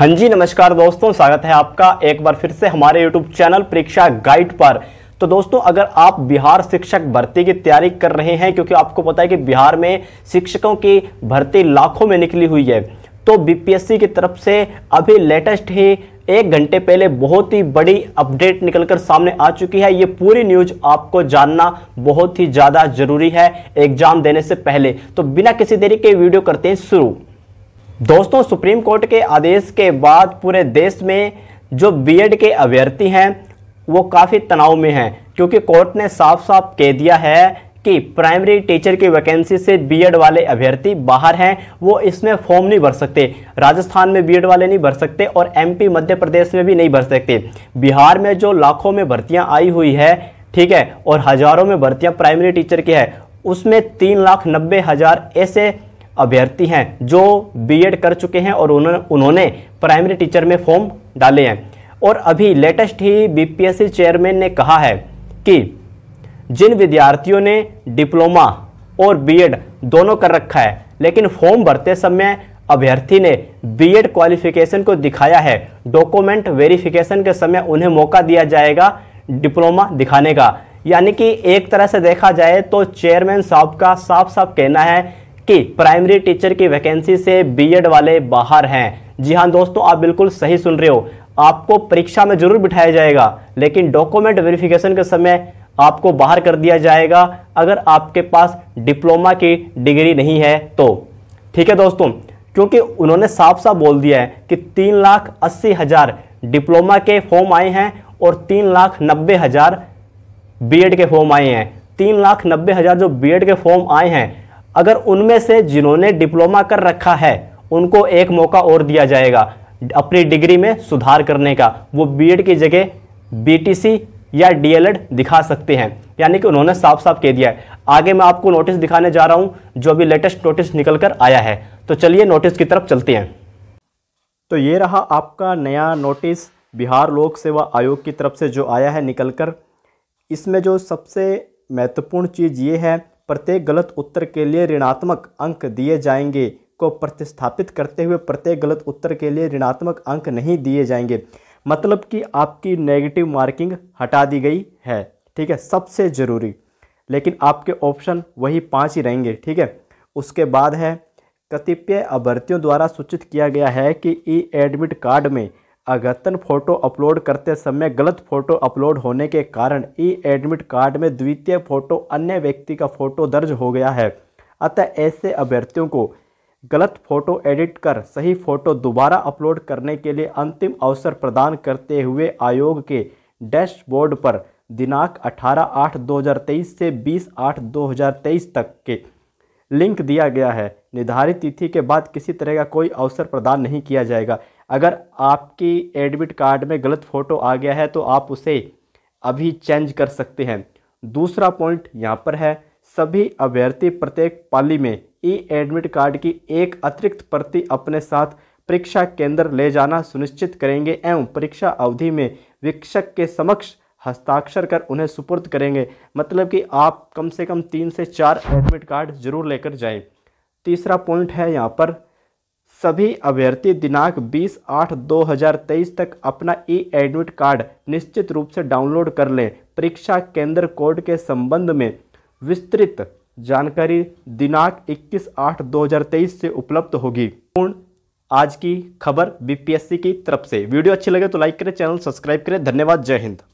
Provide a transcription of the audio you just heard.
हाँ जी नमस्कार दोस्तों स्वागत है आपका एक बार फिर से हमारे यूट्यूब चैनल परीक्षा गाइड पर तो दोस्तों अगर आप बिहार शिक्षक भर्ती की तैयारी कर रहे हैं क्योंकि आपको पता है कि बिहार में शिक्षकों की भर्ती लाखों में निकली हुई है तो बीपीएससी की तरफ से अभी लेटेस्ट ही एक घंटे पहले बहुत ही बड़ी अपडेट निकलकर सामने आ चुकी है ये पूरी न्यूज आपको जानना बहुत ही ज़्यादा जरूरी है एग्जाम देने से पहले तो बिना किसी देरी के वीडियो करते हैं शुरू दोस्तों सुप्रीम कोर्ट के आदेश के बाद पूरे देश में जो बीएड के अभ्यर्थी हैं वो काफ़ी तनाव में हैं क्योंकि कोर्ट ने साफ साफ कह दिया है कि प्राइमरी टीचर की वैकेंसी से बीएड वाले अभ्यर्थी बाहर हैं वो इसमें फॉर्म नहीं भर सकते राजस्थान में बीएड वाले नहीं भर सकते और एमपी मध्य प्रदेश में भी नहीं भर सकते बिहार में जो लाखों में भर्तियाँ आई हुई है ठीक है और हज़ारों में भर्तियाँ प्राइमरी टीचर की है उसमें तीन लाख नब्बे हज़ार ऐसे अभ्यर्थी हैं जो बीएड कर चुके हैं और उन्होंने उन्होंने प्राइमरी टीचर में फॉर्म डाले हैं और अभी लेटेस्ट ही बीपीएससी चेयरमैन ने कहा है कि जिन विद्यार्थियों ने डिप्लोमा और बीएड दोनों कर रखा है लेकिन फॉर्म भरते समय अभ्यर्थी ने बीएड क्वालिफिकेशन को दिखाया है डॉक्यूमेंट वेरिफिकेशन के समय उन्हें मौका दिया जाएगा डिप्लोमा दिखाने का यानी कि एक तरह से देखा जाए तो चेयरमैन साहब का साफ साफ कहना है कि प्राइमरी टीचर की वैकेंसी से बीएड वाले बाहर हैं जी हाँ दोस्तों आप बिल्कुल सही सुन रहे हो आपको परीक्षा में जरूर बिठाया जाएगा लेकिन डॉक्यूमेंट वेरिफिकेशन के समय आपको बाहर कर दिया जाएगा अगर आपके पास डिप्लोमा की डिग्री नहीं है तो ठीक है दोस्तों क्योंकि उन्होंने साफ साफ बोल दिया है कि तीन लाख अस्सी हज़ार डिप्लोमा के फॉर्म आए हैं और तीन लाख नब्बे हज़ार बी के फॉर्म आए हैं तीन लाख नब्बे हज़ार जो बी के फॉर्म आए हैं अगर उनमें से जिन्होंने डिप्लोमा कर रखा है उनको एक मौका और दिया जाएगा अपनी डिग्री में सुधार करने का वो बीएड की जगह बीटीसी या डीएलएड दिखा सकते हैं यानी कि उन्होंने साफ साफ कह दिया है आगे मैं आपको नोटिस दिखाने जा रहा हूं जो अभी लेटेस्ट नोटिस निकल कर आया है तो चलिए नोटिस की तरफ चलते हैं तो ये रहा आपका नया नोटिस बिहार लोक सेवा आयोग की तरफ से जो आया है निकल कर इसमें जो सबसे महत्वपूर्ण चीज़ ये है प्रत्येक गलत उत्तर के लिए ऋणात्मक अंक दिए जाएंगे को प्रतिस्थापित करते हुए प्रत्येक गलत उत्तर के लिए ऋणात्मक अंक नहीं दिए जाएंगे मतलब कि आपकी नेगेटिव मार्किंग हटा दी गई है ठीक है सबसे ज़रूरी लेकिन आपके ऑप्शन वही पाँच ही रहेंगे ठीक है उसके बाद है कतिपय अभ्यर्थियों द्वारा सूचित किया गया है कि ई एडमिट कार्ड में अद्यतन फोटो अपलोड करते समय गलत फोटो अपलोड होने के कारण ई एडमिट कार्ड में द्वितीय फोटो अन्य व्यक्ति का फोटो दर्ज हो गया है अतः ऐसे अभ्यर्थियों को गलत फोटो एडिट कर सही फोटो दोबारा अपलोड करने के लिए अंतिम अवसर प्रदान करते हुए आयोग के डैशबोर्ड पर दिनांक 18 आठ 2023 से 20 आठ 2023 तक के लिंक दिया गया है निर्धारित तिथि के बाद किसी तरह का कोई अवसर प्रदान नहीं किया जाएगा अगर आपकी एडमिट कार्ड में गलत फ़ोटो आ गया है तो आप उसे अभी चेंज कर सकते हैं दूसरा पॉइंट यहाँ पर है सभी अभ्यर्थी प्रत्येक पाली में ई एडमिट कार्ड की एक अतिरिक्त प्रति अपने साथ परीक्षा केंद्र ले जाना सुनिश्चित करेंगे एवं परीक्षा अवधि में वीक्षक के समक्ष हस्ताक्षर कर उन्हें सुपुर्द करेंगे मतलब कि आप कम से कम तीन से चार एडमिट कार्ड जरूर लेकर जाएं तीसरा पॉइंट है यहाँ पर सभी अभ्यर्थी दिनांक 20 आठ 2023 तक अपना ई एडमिट कार्ड निश्चित रूप से डाउनलोड कर लें परीक्षा केंद्र कोड के संबंध में विस्तृत जानकारी दिनांक 21 आठ 2023 से उपलब्ध होगी पूर्ण आज की खबर बीपीएससी की तरफ से वीडियो अच्छी लगे तो लाइक करें चैनल सब्सक्राइब करें धन्यवाद जय हिंद